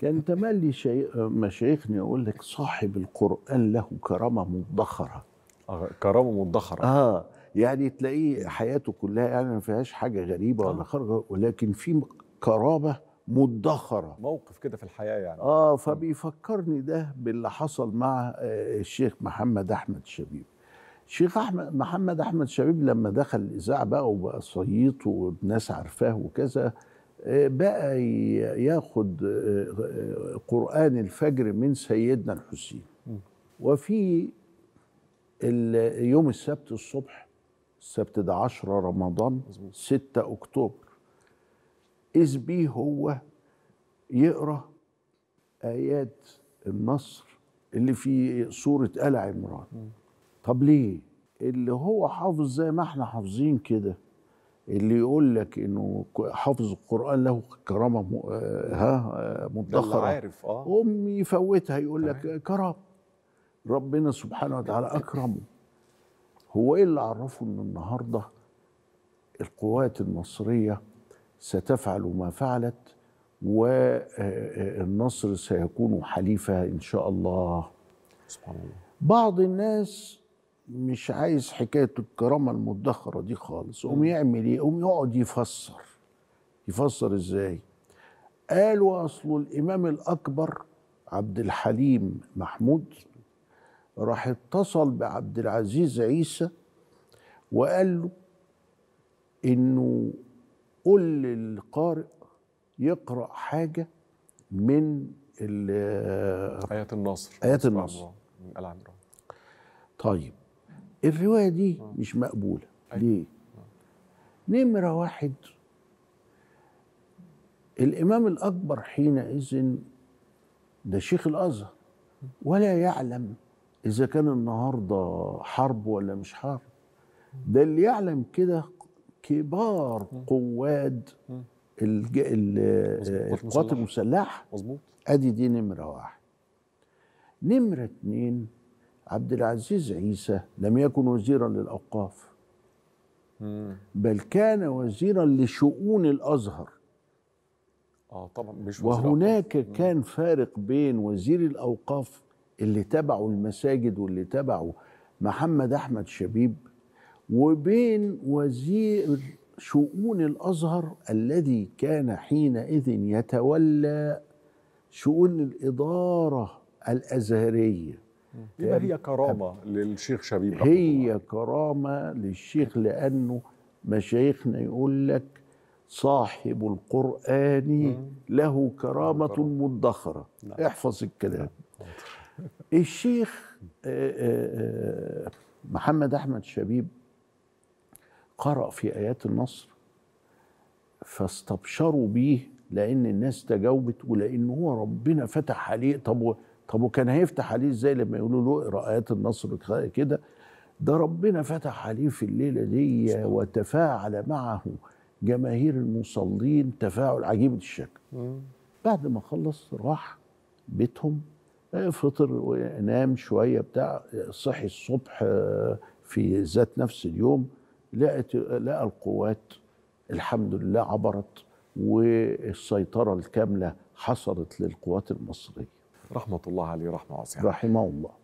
كان تملي مشايخنا يقول لك صاحب القرآن له كرامة مدخرة آه، كرامة مدخرة آه يعني تلاقيه حياته كلها يعني ما فيهاش حاجة غريبة ولا آه. خارجة ولكن في كرامة مدخرة موقف كده في الحياة يعني آه, آه. فبيفكرني ده باللي حصل مع الشيخ محمد أحمد شبيب الشيخ أحمد محمد أحمد شبيب لما دخل الإذاعة بقى وبقى صييط والناس عارفاه وكذا بقى ياخد آه، آه، قرآن الفجر من سيدنا الحسين وفي يوم السبت الصبح السبت ده عشرة رمضان 6 أكتوبر إذ بيه هو يقرأ آيات النصر اللي في سورة آل عمران طب ليه؟ اللي هو حافظ زي ما احنا حافظين كده اللي يقول لك انه حافظ القران له كرامه آه، ها آه، مدخره عارف اه ام يفوتها يقول لك كرم ربنا سبحانه وتعالى اكرمه هو ايه اللي عرفه ان النهارده القوات المصريه ستفعل ما فعلت والنصر آه، سيكون حليفها ان شاء الله سبحان الله بعض الناس مش عايز حكايه الكرامه المدخره دي خالص قوم يعمل ايه قوم يقعد يفسر يفسر ازاي قالوا اصل الامام الاكبر عبد الحليم محمود راح اتصل بعبد العزيز عيسى وقال له انه قل للقارئ يقرا حاجه من ايات النصر ايات النصر من العمران طيب الروايه دي آه. مش مقبوله أيوة. ليه؟ نمره واحد الامام الاكبر حينئذ ده شيخ الازهر ولا يعلم اذا كان النهارده حرب ولا مش حرب ده اللي يعلم كده كبار قواد القوات المسلحه مظبوط ادي دي نمره واحد نمره اتنين عبد العزيز عيسى لم يكن وزيرا للأوقاف بل كان وزيرا لشؤون الأزهر آه طبعا مش وهناك كان فارق بين وزير الأوقاف اللي تبعه المساجد واللي تبعه محمد أحمد شبيب وبين وزير شؤون الأزهر الذي كان حينئذ يتولى شؤون الإدارة الأزهرية يبقى يعني هي كرامه للشيخ شبيب هي كرامه للشيخ لانه مشايخنا يقول لك صاحب القران له كرامه مدخره نعم. احفظ الكلام نعم. الشيخ آه، آه، آه، محمد احمد شبيب قرأ في آيات النصر فاستبشروا به لأن الناس تجاوبت ولأن هو ربنا فتح عليه طب طب وكان هيفتح عليه ازاي لما يقولوا له اقرا ايات النصر كده ده ربنا فتح عليه في الليله دي وتفاعل معه جماهير المصلين تفاعل عجيب الشكل بعد ما خلص راح بيتهم آه، فطر ونام شويه بتاع صحي الصبح آه، في ذات نفس اليوم لقت لقى القوات الحمد لله عبرت والسيطره الكامله حصلت للقوات المصريه رحمة الله عليه رحمة واسعة رحمه الله